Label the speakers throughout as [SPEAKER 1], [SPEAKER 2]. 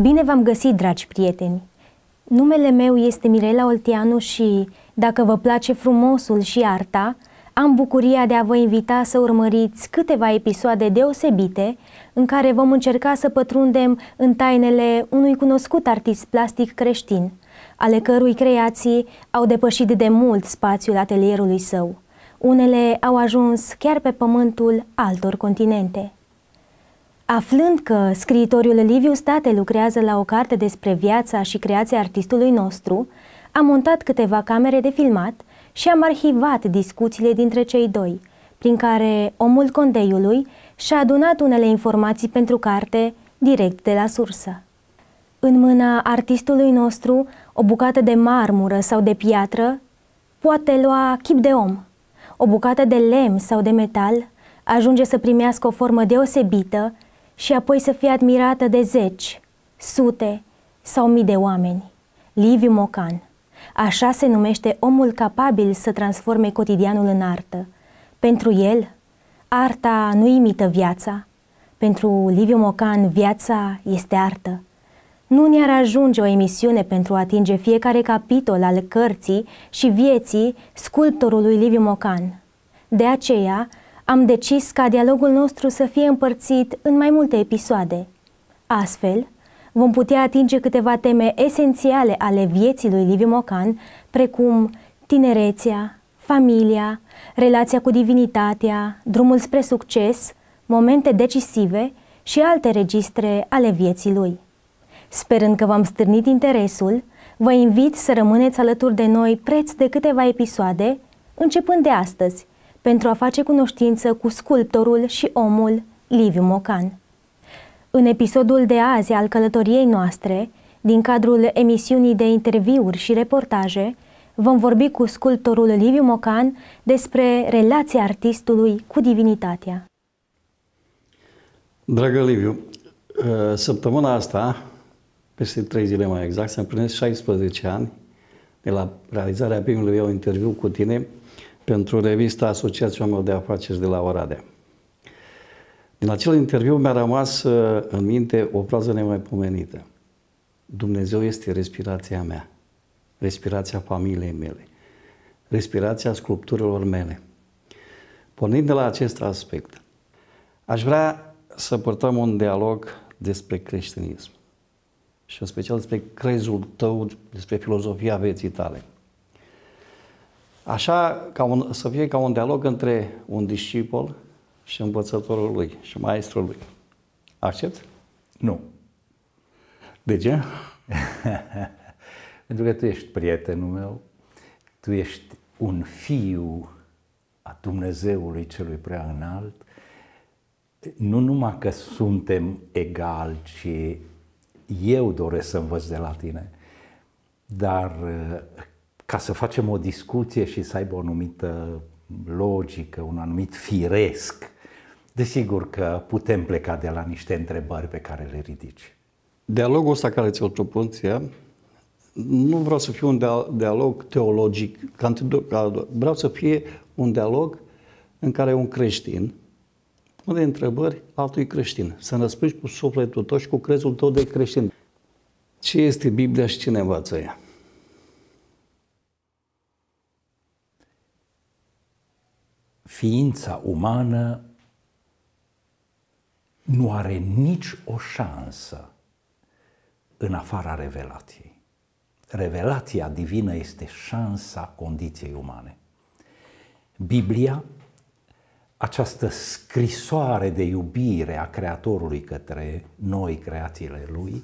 [SPEAKER 1] Bine v-am găsit, dragi prieteni! Numele meu este Mirela Olteanu și, dacă vă place frumosul și arta, am bucuria de a vă invita să urmăriți câteva episoade deosebite în care vom încerca să pătrundem în tainele unui cunoscut artist plastic creștin, ale cărui creații au depășit de mult spațiul atelierului său. Unele au ajuns chiar pe pământul altor continente. Aflând că scriitorul Liviu State lucrează la o carte despre viața și creația artistului nostru, am montat câteva camere de filmat și am arhivat discuțiile dintre cei doi, prin care omul condeiului și-a adunat unele informații pentru carte direct de la sursă. În mâna artistului nostru, o bucată de marmură sau de piatră poate lua chip de om. O bucată de lemn sau de metal ajunge să primească o formă deosebită și apoi să fie admirată de zeci, sute sau mii de oameni. Liviu Mocan. Așa se numește omul capabil să transforme cotidianul în artă. Pentru el, arta nu imită viața. Pentru Liviu Mocan, viața este artă. Nu ne-ar ajunge o emisiune pentru a atinge fiecare capitol al cărții și vieții sculptorului Liviu Mocan. De aceea, am decis ca dialogul nostru să fie împărțit în mai multe episoade. Astfel, vom putea atinge câteva teme esențiale ale vieții lui Liviu Mocan, precum tinerețea, familia, relația cu divinitatea, drumul spre succes, momente decisive și alte registre ale vieții lui. Sperând că v-am stârnit interesul, vă invit să rămâneți alături de noi preț de câteva episoade, începând de astăzi, pentru a face cunoștință cu sculptorul și omul Liviu Mocan. În episodul de azi al călătoriei noastre, din cadrul emisiunii de interviuri și reportaje, vom vorbi cu sculptorul Liviu Mocan despre relația artistului cu divinitatea.
[SPEAKER 2] Dragă Liviu, ă, săptămâna asta, peste trei zile mai exact, se împlinesc 16 ani de la realizarea primului meu interviu cu tine pentru revista Asociația Oamenilor de Afaceri de la Oradea. Din acel interviu mi-a rămas uh, în minte o frază nemaipomenită. Dumnezeu este respirația mea, respirația familiei mele, respirația sculpturilor mele. Pornind de la acest aspect, aș vrea să purtăm un dialog despre creștinism și în special despre crezul tău, despre filozofia vieții tale. Așa ca un, să fie ca un dialog între un discipol și învățătorul lui și maestrul lui. Accept?
[SPEAKER 3] Nu. De ce? Pentru că tu ești prietenul meu, tu ești un fiu a Dumnezeului celui prea înalt, nu numai că suntem egali, ci eu doresc să învăț de la tine, dar ca să facem o discuție și să aibă o anumită logică, un anumit firesc,
[SPEAKER 2] desigur că putem pleca de la niște întrebări pe care le ridici. Dialogul ăsta care ți-l propun ție, nu vreau să fie un dialog teologic, vreau să fie un dialog în care un creștin pune întrebări altui creștin, să răspunzi cu sufletul tău și cu crezul tău de creștin. Ce este Biblia și cine învață ea?
[SPEAKER 3] ființa umană nu are nici o șansă în afara revelației. Revelația divină este șansa condiției umane. Biblia, această scrisoare de iubire a Creatorului către noi, creațiile Lui,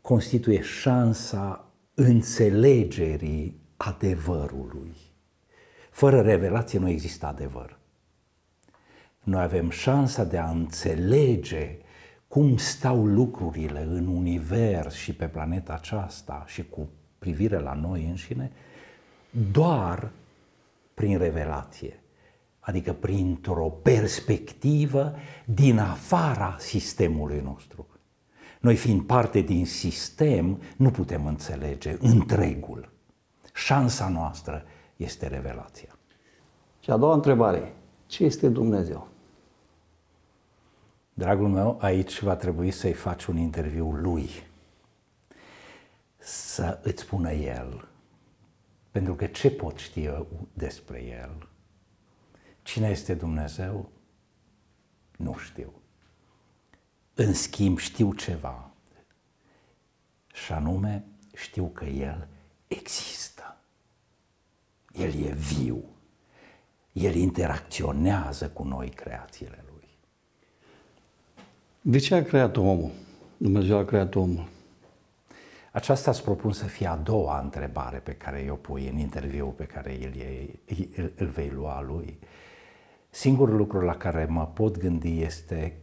[SPEAKER 3] constituie șansa înțelegerii adevărului. Fără revelație nu există adevăr. Noi avem șansa de a înțelege cum stau lucrurile în univers și pe planeta aceasta și cu privire la noi înșine, doar prin revelație, adică printr-o perspectivă din afara sistemului nostru. Noi fiind parte din sistem, nu putem înțelege întregul. Șansa noastră este revelația. Și a doua întrebare, ce este Dumnezeu? Dragul meu, aici va trebui să-i faci un interviu lui, să îți spună el, pentru că ce pot ști eu despre el? Cine este Dumnezeu? Nu știu. În schimb, știu ceva. Și anume, știu că El există. El e viu. El interacționează cu noi creațiile Lui.
[SPEAKER 2] De ce a creat omul? Dumnezeu a creat omul.
[SPEAKER 3] Aceasta îți propun să fie a doua întrebare pe care o pui în interviu pe care îl, îl, îl vei lua lui. Singurul lucru la care mă pot gândi este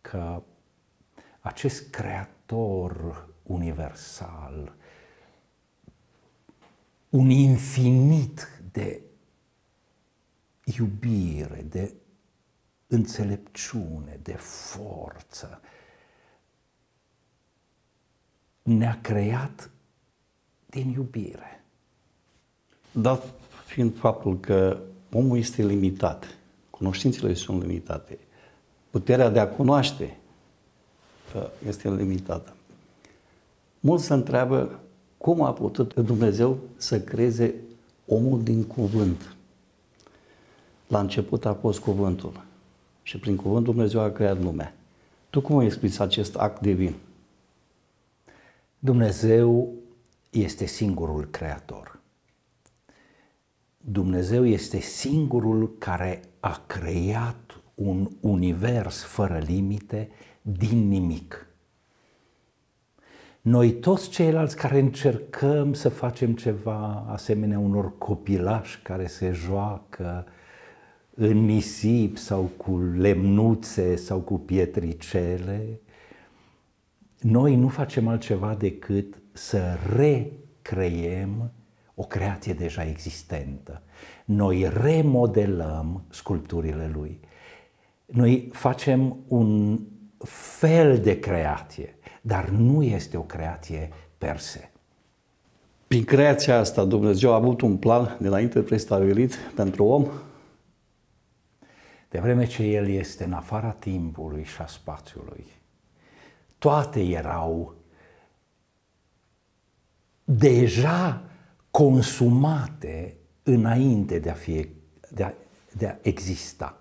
[SPEAKER 3] că acest creator universal un infinit de iubire, de înțelepciune, de forță. Ne-a creat din iubire.
[SPEAKER 2] Dar fiind faptul că omul este limitat, cunoștințele sunt limitate, puterea de a cunoaște uh, este limitată. Mulți se întreabă cum a putut Dumnezeu să creeze omul din cuvânt? La început a fost cuvântul și prin cuvânt Dumnezeu a creat lumea. Tu cum explici acest act divin? Dumnezeu este singurul creator.
[SPEAKER 3] Dumnezeu este singurul care a creat un univers fără limite din nimic. Noi toți ceilalți care încercăm să facem ceva asemenea unor copilași care se joacă în nisip sau cu lemnuțe sau cu pietricele, noi nu facem altceva decât să recreiem o creație deja existentă. Noi remodelăm sculpturile lui. Noi facem un fel de creație dar nu este o creație
[SPEAKER 2] per se. Prin creația asta, Dumnezeu a avut un plan dinainte prestabilit pentru om? De vreme ce El este
[SPEAKER 3] în afara timpului și a spațiului, toate erau deja consumate înainte de a, fi, de a, de a exista.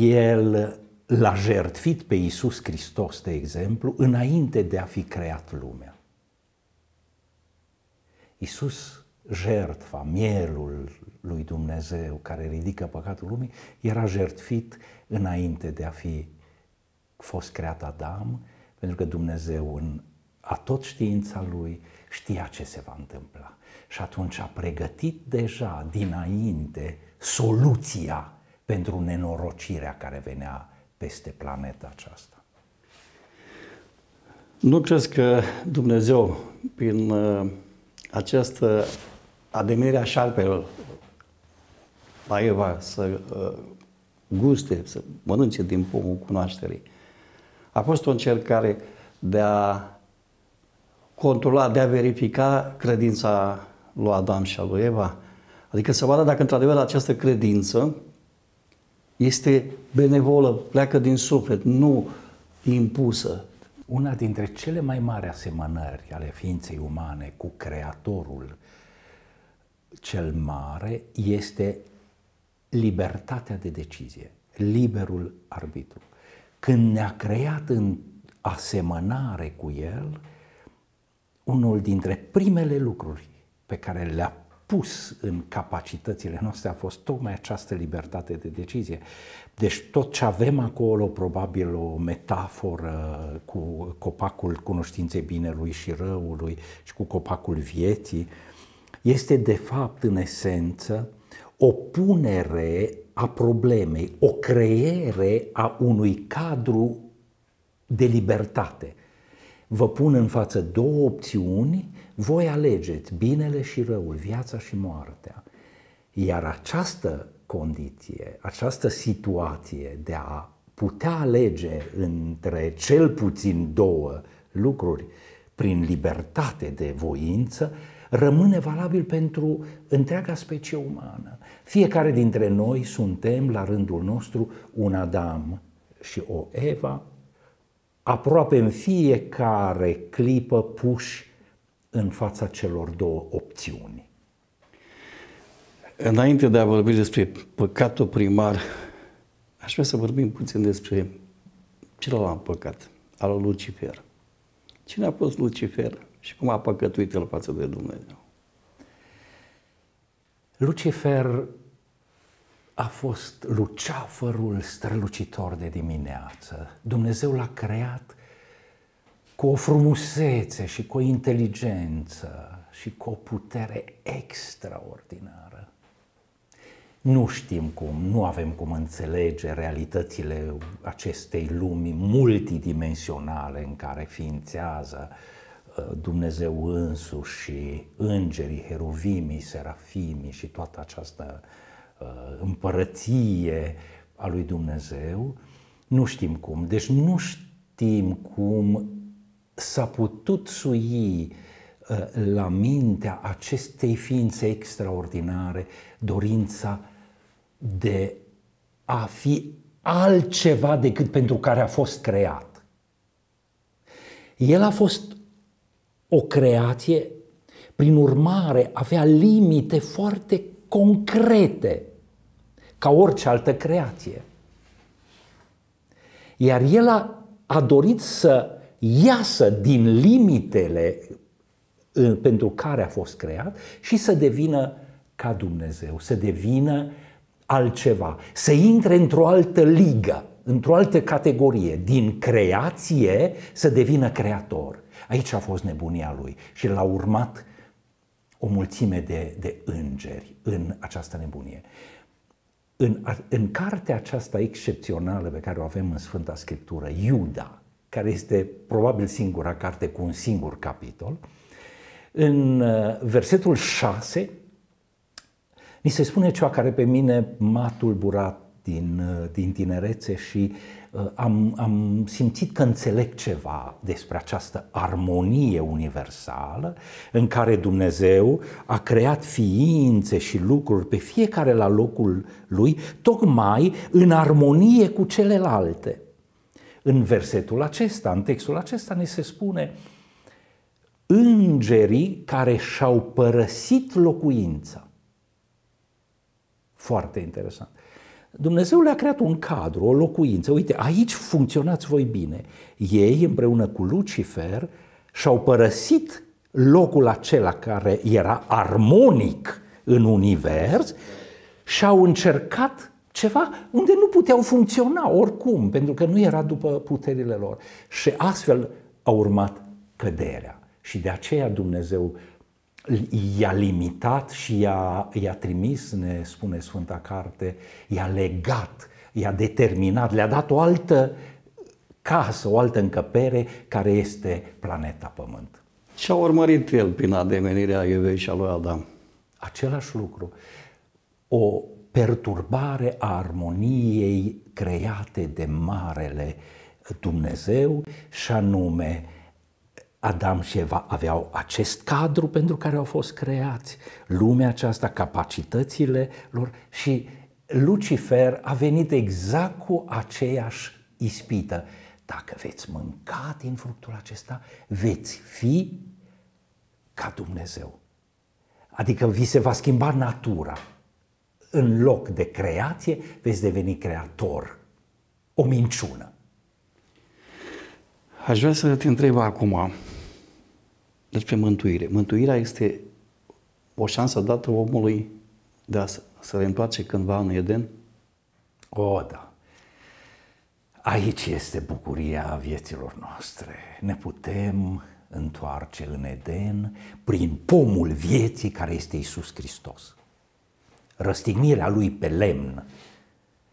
[SPEAKER 3] El l-a jertfit pe Iisus Hristos, de exemplu, înainte de a fi creat lumea. Iisus, jertfa, mielul lui Dumnezeu care ridică păcatul lumii, era jertfit înainte de a fi fost creat Adam, pentru că Dumnezeu în a tot știința lui știa ce se va întâmpla. Și atunci a pregătit deja dinainte soluția pentru nenorocirea care venea peste planeta aceasta.
[SPEAKER 2] Nu crezi că Dumnezeu, prin uh, această a șarpelor la Eva să uh, guste, să mănânce din pomul cunoașterii, a fost o încercare de a controla, de a verifica credința lui Adam și a lui Eva. Adică să vadă dacă într-adevăr această credință este benevolă, pleacă din suflet, nu impusă. Una dintre cele
[SPEAKER 3] mai mari asemănări ale ființei umane cu
[SPEAKER 2] Creatorul
[SPEAKER 3] cel mare este libertatea de decizie, liberul arbitru. Când ne-a creat în asemănare cu El, unul dintre primele lucruri pe care le-a pus în capacitățile noastre a fost tocmai această libertate de decizie. Deci tot ce avem acolo, probabil o metaforă cu copacul cunoștinței binelui și răului și cu copacul vieții, este de fapt în esență o punere a problemei, o creere a unui cadru de libertate vă pun în față două opțiuni, voi alegeți binele și răul, viața și moartea. Iar această condiție, această situație de a putea alege între cel puțin două lucruri prin libertate de voință, rămâne valabil pentru întreaga specie umană. Fiecare dintre noi suntem, la rândul nostru, un Adam și o Eva, aproape în fiecare clipă puși în fața celor două opțiuni.
[SPEAKER 2] Înainte de a vorbi despre păcatul primar, aș vrea să vorbim puțin despre celălalt păcat, al lui Lucifer. Cine a fost Lucifer și cum a păcătuit el față de Dumnezeu? Lucifer a
[SPEAKER 3] fost luceafărul strălucitor de dimineață. Dumnezeu l-a creat cu o frumusețe și cu o inteligență și cu o putere extraordinară. Nu știm cum, nu avem cum înțelege realitățile acestei lumi multidimensionale în care ființează uh, Dumnezeu însuși și îngerii, heruvimii, serafimii și toată această uh, Uh, împărăție a lui Dumnezeu, nu știm cum. Deci nu știm cum s-a putut sui uh, la mintea acestei ființe extraordinare dorința de a fi altceva decât pentru care a fost creat. El a fost o creație, prin urmare avea limite foarte concrete ca orice altă creație. Iar el a, a dorit să iasă din limitele pentru care a fost creat și să devină ca Dumnezeu, să devină altceva, să intre într-o altă ligă, într-o altă categorie, din creație să devină creator. Aici a fost nebunia lui și l-a urmat o mulțime de, de îngeri în această nebunie. În, în cartea aceasta excepțională pe care o avem în Sfânta Scriptură, Iuda, care este probabil singura carte cu un singur capitol, în uh, versetul 6 mi se spune ceva care pe mine m-a tulburat din, uh, din tinerețe și uh, am, am simțit că înțeleg ceva despre această armonie universală în care Dumnezeu a creat ființe și lucruri pe fiecare la locul lui, tocmai în armonie cu celelalte. În versetul acesta, în textul acesta, ne se spune îngerii care și-au părăsit locuința. Foarte interesant. Dumnezeu le-a creat un cadru, o locuință. Uite, aici funcționați voi bine. Ei, împreună cu Lucifer, și-au părăsit locul acela care era armonic în univers și au încercat ceva unde nu puteau funcționa oricum, pentru că nu era după puterile lor. Și astfel a urmat căderea. Și de aceea Dumnezeu i-a limitat și i-a, i-a trimis, ne spune Sfânta Carte, i-a legat, i-a determinat, le-a dat o altă casă, o altă încăpere care este planeta Pământ.
[SPEAKER 2] Ce a urmărit el prin ademenirea Evei și a lui Adam? Același
[SPEAKER 3] lucru. O perturbare a armoniei create de Marele Dumnezeu și anume Adam și Eva aveau acest cadru pentru care au fost creați, lumea aceasta, capacitățile lor și Lucifer a venit exact cu aceeași ispită. Dacă veți mânca din fructul acesta, veți fi ca Dumnezeu. Adică vi se va schimba natura. În loc de creație, veți deveni creator. O minciună.
[SPEAKER 2] Aș vrea să te întreb acum, despre mântuire. Mântuirea este o șansă dată omului de a se reîntoarce cândva în Eden? O, da. Aici este bucuria vieților noastre. Ne putem
[SPEAKER 3] întoarce în Eden prin pomul vieții care este Isus Hristos. Răstignirea lui pe lemn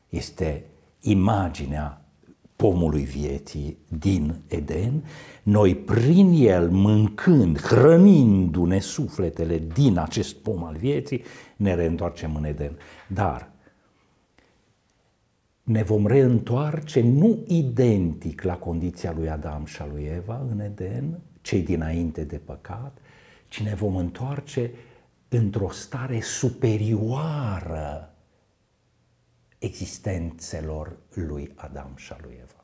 [SPEAKER 3] este imaginea pomului vieții din Eden, noi prin el, mâncând, hrănindu-ne sufletele din acest pom al vieții, ne reîntoarcem în Eden. Dar ne vom reîntoarce nu identic la condiția lui Adam și a lui Eva în Eden, cei dinainte de păcat, ci ne vom întoarce într-o stare superioară existențelor lui Adam și a lui Eva.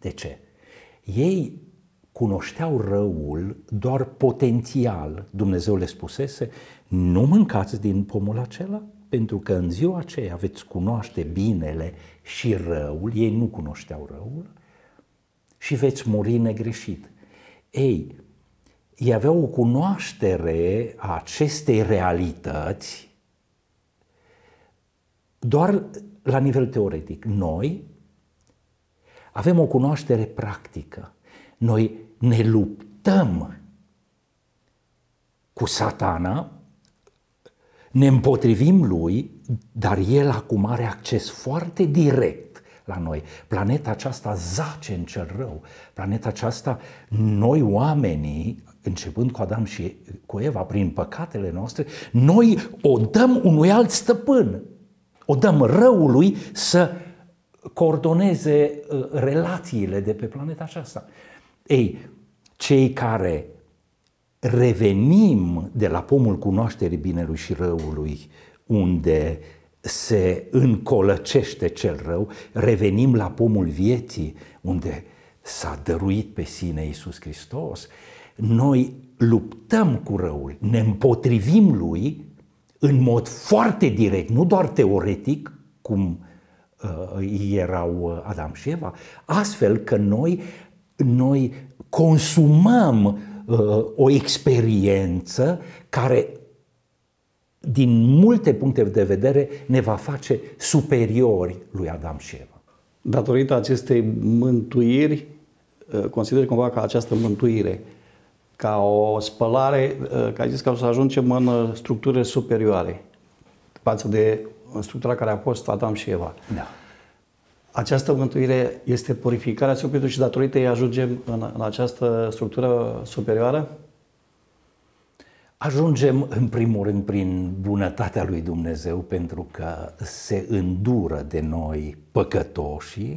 [SPEAKER 3] De ce? Ei cunoșteau răul doar potențial. Dumnezeu le spusese, nu mâncați din pomul acela, pentru că în ziua aceea veți cunoaște binele și răul, ei nu cunoșteau răul, și veți muri negreșit. Ei, ei aveau o cunoaștere a acestei realități doar la nivel teoretic. Noi, avem o cunoaștere practică. Noi ne luptăm cu satana, ne împotrivim lui, dar el acum are acces foarte direct la noi. Planeta aceasta zace în cel rău. Planeta aceasta, noi oamenii, începând cu Adam și cu Eva, prin păcatele noastre, noi o dăm unui alt stăpân. O dăm răului să coordoneze uh, relațiile de pe planeta aceasta. Ei, cei care revenim de la pomul cunoașterii binelui și răului, unde se încolăcește cel rău, revenim la pomul vieții, unde s-a dăruit pe sine Iisus Hristos, noi luptăm cu răul, ne împotrivim lui în mod foarte direct, nu doar teoretic, cum Uh, erau uh, Adam și Eva, astfel că noi, noi consumăm uh, o experiență care din
[SPEAKER 2] multe puncte de vedere ne va face superiori lui Adam și Eva. Datorită acestei mântuiri, consider cumva că această mântuire ca o spălare, ca zis, ca să ajungem în structuri superioare față de în structura care a fost Adam și Eva. Da. Această mântuire este purificarea sufletului și datorită ei ajungem în, în această structură superioară?
[SPEAKER 3] Ajungem în primul rând prin bunătatea lui Dumnezeu pentru că se îndură de noi păcătoși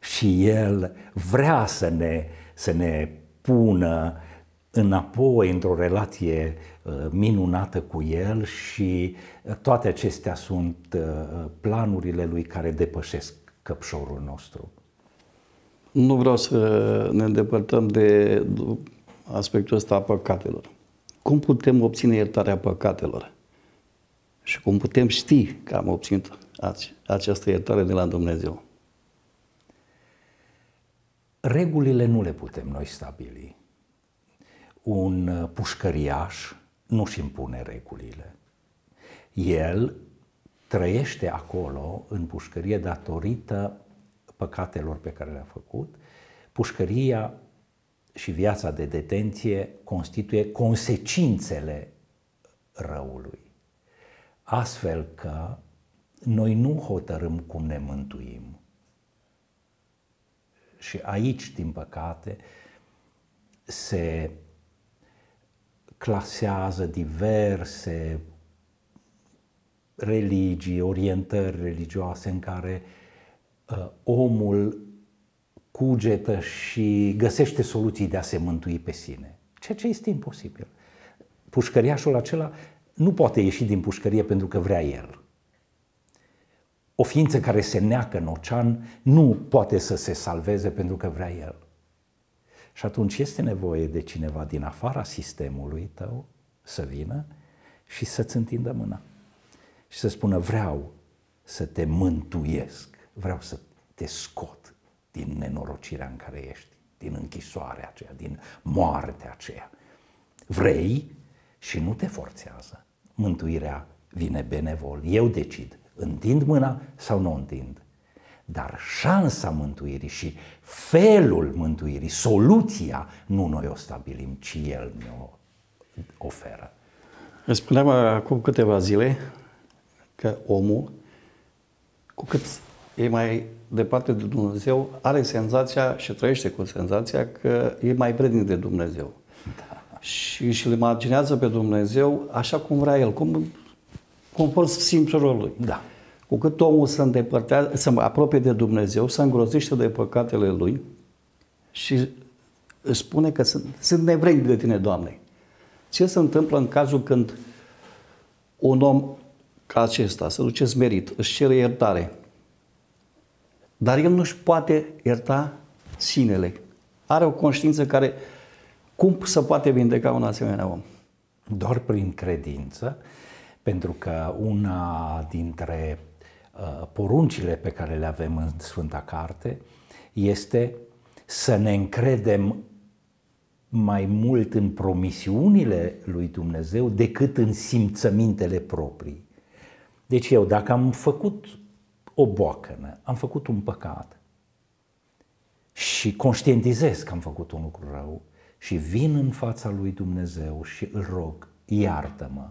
[SPEAKER 3] și El vrea să ne, să ne pună înapoi într-o relație uh, minunată cu el și uh, toate acestea sunt uh, planurile lui care depășesc căpșorul nostru.
[SPEAKER 2] Nu vreau să ne îndepărtăm de aspectul ăsta a păcatelor. Cum putem obține iertarea păcatelor? Și cum putem ști că am obținut această iertare de la Dumnezeu?
[SPEAKER 3] Regulile nu le putem noi stabili un uh, pușcăriaș nu-și impune regulile. El trăiește acolo, în pușcărie, datorită păcatelor pe care le-a făcut. Pușcăria și viața de detenție constituie consecințele răului. Astfel că noi nu hotărâm cum ne mântuim. Și aici, din păcate, se clasează diverse religii, orientări religioase în care uh, omul cugetă și găsește soluții de a se mântui pe sine, ceea ce este imposibil. Pușcăriașul acela nu poate ieși din pușcărie pentru că vrea el. O ființă care se neacă în ocean nu poate să se salveze pentru că vrea el. Și atunci este nevoie de cineva din afara sistemului tău să vină și să-ți întindă mâna și să spună vreau să te mântuiesc, vreau să te scot din nenorocirea în care ești, din închisoarea aceea, din moartea aceea. Vrei și nu te forțează. Mântuirea vine benevol. Eu decid, întind mâna sau nu întind dar șansa mântuirii și felul mântuirii, soluția, nu noi o stabilim, ci El ne-o oferă.
[SPEAKER 2] Spuneam acum câteva zile că omul, cu cât e mai departe de Dumnezeu, are senzația și trăiește cu senzația că e mai vrednic de Dumnezeu. Da. Și îl imaginează pe Dumnezeu așa cum vrea el, cum conform simțurilor lui. Da. Cu cât omul se, îndepărtează, se apropie de Dumnezeu, se îngrozește de păcatele lui și își spune că sunt, sunt nevrenc de tine, Doamne. Ce se întâmplă în cazul când un om ca acesta se duce smerit, își cere iertare, dar el nu-și poate ierta sinele. Are o conștiință care cum se poate vindeca un asemenea om? Doar prin credință,
[SPEAKER 3] pentru că una dintre Uh, poruncile pe care le avem în Sfânta Carte este să ne încredem mai mult în promisiunile lui Dumnezeu decât în simțămintele proprii. Deci eu, dacă am făcut o boacănă, am făcut un păcat și conștientizez că am făcut un lucru rău și vin în fața lui Dumnezeu și îl rog, iartă-mă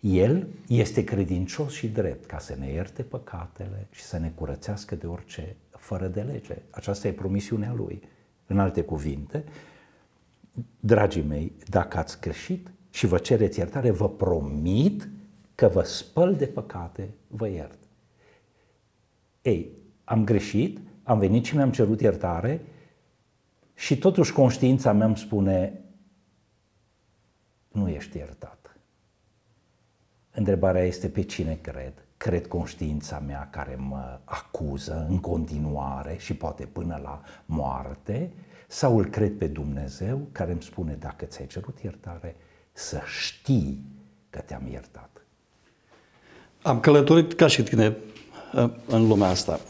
[SPEAKER 3] el este credincios și drept ca să ne ierte păcatele și să ne curățească de orice fără de lege. Aceasta e promisiunea Lui. În alte cuvinte, dragii mei, dacă ați greșit și vă cereți iertare, vă promit că vă spăl de păcate, vă iert. Ei, am greșit, am venit și mi-am cerut iertare și totuși conștiința mea îmi spune nu ești iertat. Întrebarea este pe cine cred. Cred conștiința mea care mă acuză în continuare și poate până la moarte sau îl cred pe Dumnezeu care îmi spune dacă ți-ai cerut iertare să știi că te-am iertat.
[SPEAKER 2] Am călătorit ca și tine uh, în lumea asta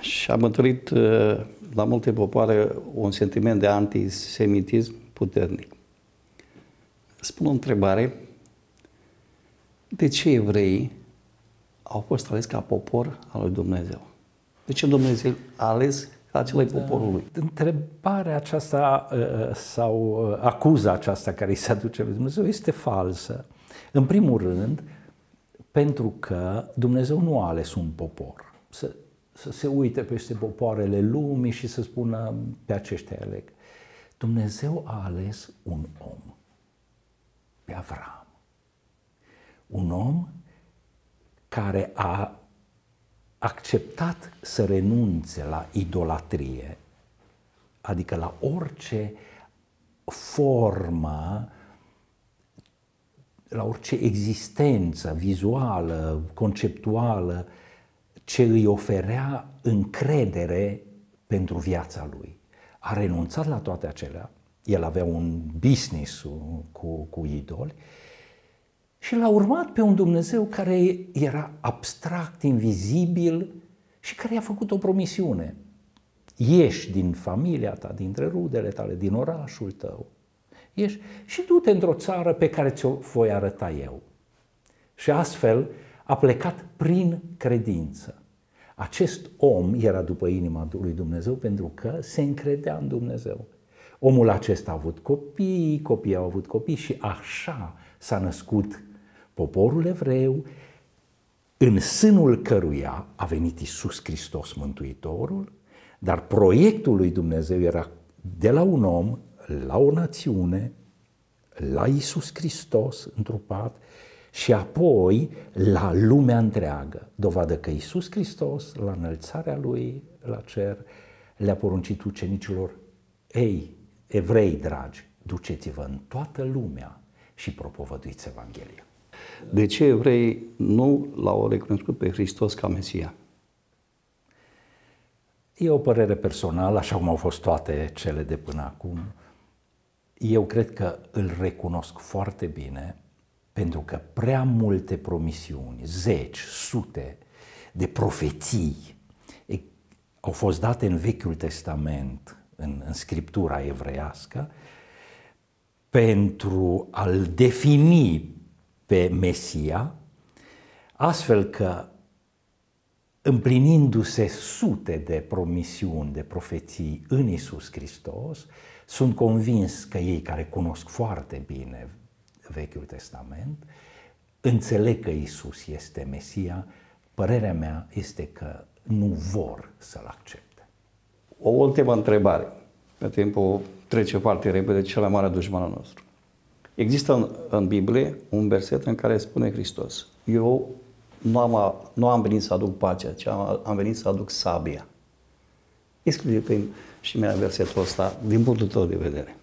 [SPEAKER 2] și am întâlnit uh, la multe popoare un sentiment de antisemitism puternic. Spun o întrebare de ce evrei au fost ales ca popor al lui Dumnezeu? De ce Dumnezeu a ales acelui da. poporul lui?
[SPEAKER 3] Întrebarea aceasta ă, ă, sau ă, acuza aceasta care îi se aduce lui Dumnezeu este falsă. În primul rând, pentru că Dumnezeu nu a ales un popor. Să, să se uite peste popoarele lumii și să spună pe aceștia aleg. Dumnezeu a ales un om, pe Avram un om care a acceptat să renunțe la idolatrie, adică la orice formă, la orice existență vizuală, conceptuală, ce îi oferea încredere pentru viața lui. A renunțat la toate acelea. El avea un business cu, cu idoli și l-a urmat pe un Dumnezeu care era abstract, invizibil și care i-a făcut o promisiune. Ieși din familia ta, dintre rudele tale, din orașul tău. Ieși și du-te într-o țară pe care ți-o voi arăta eu. Și astfel a plecat prin credință. Acest om era după inima lui Dumnezeu pentru că se încredea în Dumnezeu. Omul acesta a avut copii, copiii au avut copii și așa s-a născut poporul evreu, în sânul căruia a venit Isus Hristos Mântuitorul, dar proiectul lui Dumnezeu era de la un om, la o națiune, la Isus Hristos întrupat și apoi la lumea întreagă. Dovadă că Isus Hristos, la înălțarea lui la cer, le-a poruncit ucenicilor, ei, evrei dragi, duceți-vă în toată lumea și propovăduiți Evanghelia.
[SPEAKER 2] De ce evrei nu l-au recunoscut pe Hristos ca Mesia?
[SPEAKER 3] E o părere personală, așa cum au fost toate cele de până acum. Eu cred că îl recunosc foarte bine, pentru că prea multe promisiuni, zeci, sute de profeții au fost date în Vechiul Testament, în, în scriptura evreiască, pentru a-l defini pe Mesia, astfel că împlinindu-se sute de promisiuni, de profeții în Isus Hristos, sunt convins că ei care cunosc foarte bine Vechiul Testament, înțeleg că Isus este Mesia, părerea mea este că nu vor să-L accepte.
[SPEAKER 2] O ultimă întrebare. Pe Timpul trece foarte repede, cel mai mare dușmanul nostru. Există în, în Biblie un verset în care spune Hristos, eu nu am, nu am venit să aduc pacea, ci am, am venit să aduc sabia. Exclusiv și mea versetul ăsta, din punctul tău de vedere.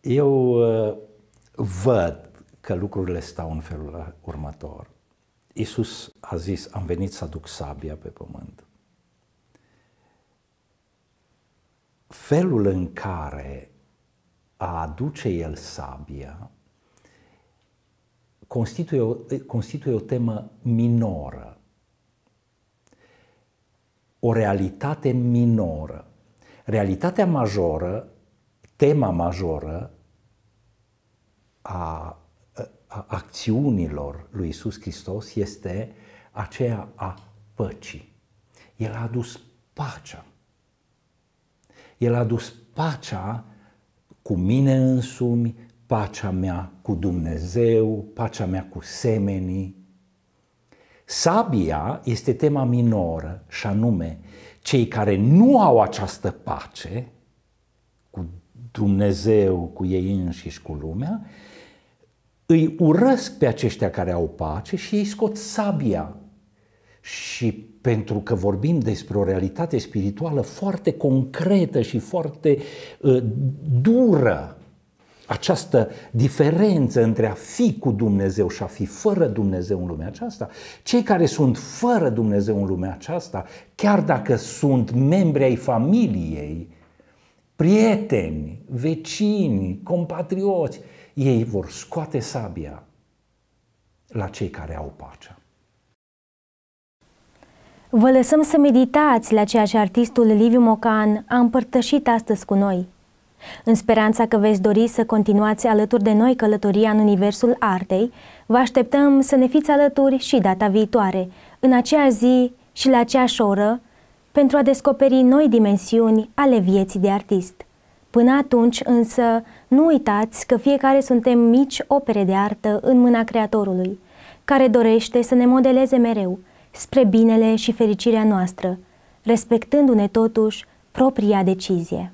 [SPEAKER 2] Eu uh, văd că
[SPEAKER 3] lucrurile stau în felul următor. Iisus a zis, am venit să aduc sabia pe pământ. Felul în care a aduce el sabia constituie o, constituie o temă minoră, o realitate minoră. Realitatea majoră, tema majoră a, a acțiunilor lui Isus Hristos este aceea a păcii. El a adus pacea. El a adus pacea cu mine însumi, pacea mea cu Dumnezeu, pacea mea cu semenii. Sabia este tema minoră și anume cei care nu au această pace cu Dumnezeu, cu ei înșiși, cu lumea, îi urăsc pe aceștia care au pace și ei scot sabia și pentru că vorbim despre o realitate spirituală foarte concretă și foarte uh, dură, această diferență între a fi cu Dumnezeu și a fi fără Dumnezeu în lumea aceasta, cei care sunt fără Dumnezeu în lumea aceasta, chiar dacă sunt membri ai familiei, prieteni, vecini, compatrioți, ei vor scoate sabia la cei care au pacea.
[SPEAKER 1] Vă lăsăm să meditați la ceea ce artistul Liviu Mocan a împărtășit astăzi cu noi. În speranța că veți dori să continuați alături de noi călătoria în universul artei, vă așteptăm să ne fiți alături și data viitoare, în acea zi și la aceeași oră, pentru a descoperi noi dimensiuni ale vieții de artist. Până atunci însă, nu uitați că fiecare suntem mici opere de artă în mâna Creatorului, care dorește să ne modeleze mereu – spre binele și fericirea noastră, respectându-ne totuși propria decizie.